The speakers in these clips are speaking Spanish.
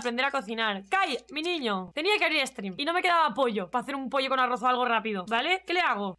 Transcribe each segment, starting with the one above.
aprender a cocinar. ¡Kai, mi niño! Tenía que abrir stream y no me quedaba pollo para hacer un pollo con arroz o algo rápido, ¿vale? ¿Qué le hago?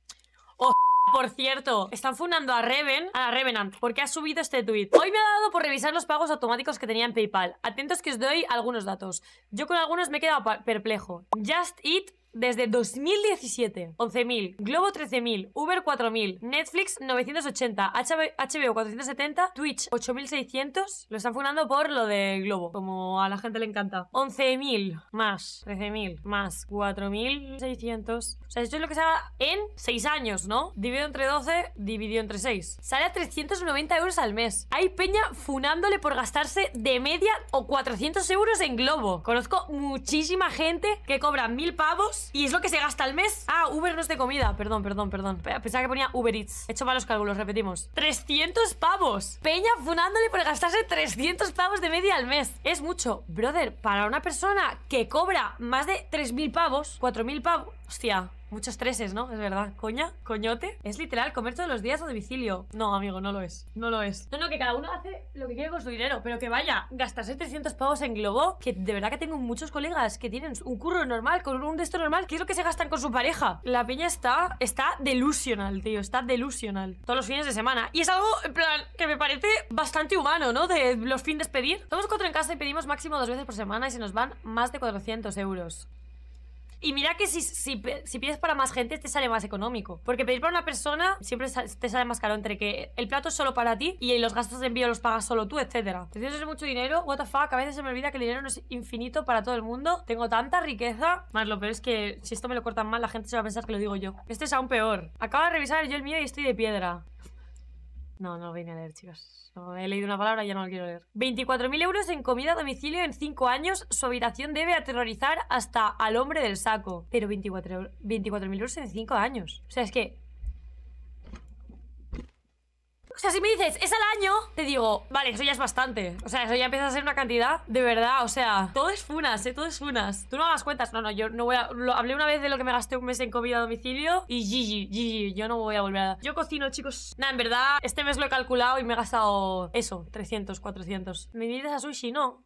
Oh, por cierto, están funando a Reven, a Revenant, porque ha subido este tweet. Hoy me ha dado por revisar los pagos automáticos que tenía en PayPal. Atentos que os doy algunos datos. Yo con algunos me he quedado perplejo. Just Eat desde 2017. 11.000, Globo 13.000, Uber 4.000, Netflix 980, HBO 470, Twitch 8.600. Lo están funando por lo de Globo, como a la gente le encanta. 11.000 más, 13.000 más, 4.600. O sea, esto es lo que se haga en 6 años, ¿no? Dividido entre 12, dividido entre 6. Sale a 390 euros al mes. Hay peña funándole por gastarse de media o 400 euros en Globo. Conozco muchísima gente que cobra 1.000 pavos y es lo que se gasta al mes. Ah, Uber no es de comida. Perdón, perdón, perdón. Pensaba que ponía Uber Eats. He hecho malos cálculos, repetimos. 300 pavos. Peña funándole por gastarse 300 pavos de media al mes. Es mucho. Brother, para una persona que cobra más de 3.000 pavos, 4.000 pavos. Hostia, Muchos treses, ¿no? Es verdad. ¿Coña? ¿Coñote? Es literal comer todos los días a domicilio. No, amigo, no lo es. No lo es. No, no, que cada uno hace lo que quiere con su dinero. Pero que vaya, gastarse 300 pavos en Globo, que de verdad que tengo muchos colegas que tienen un curro normal, con un resto normal, ¿Qué es lo que se gastan con su pareja. La piña está, está delusional, tío. Está delusional. Todos los fines de semana. Y es algo, en plan, que me parece bastante humano, ¿no? De los fines de pedir. Somos cuatro en casa y pedimos máximo dos veces por semana y se nos van más de 400 euros. Y mira que si, pides para más gente te sale más económico. Porque pedir para una persona siempre te sale más caro entre que el plato es solo para ti y los gastos de envío los pagas solo tú, etc. te mucho dinero, what the fuck, a veces se me olvida que el dinero no es infinito para todo el mundo. Tengo tanta riqueza. Más lo peor es que si esto me lo cortan mal, la gente se va a pensar que lo digo yo. Este es aún peor. Acabo de revisar yo el mío y estoy de piedra. No, no lo voy a leer, chicos. he leído una palabra y ya no lo quiero leer. 24.000 euros en comida a domicilio en 5 años. Su habitación debe aterrorizar hasta al hombre del saco. Pero 24.000 euros en 5 años. O sea, es que O sea, si me dices, es al año, te digo, vale, eso ya es bastante. O sea, eso ya empieza a ser una cantidad de verdad. O sea, todo es funas, ¿eh? Todo es funas. Tú no hagas cuentas. No, no, yo no voy a... hablé una vez de lo que me gasté un mes en comida a domicilio y GG, GG. Yo no voy a volver a... Yo cocino, chicos. Nada, en verdad, este mes lo he calculado y me he gastado eso, 300, 400. ¿Me dices a sushi? No.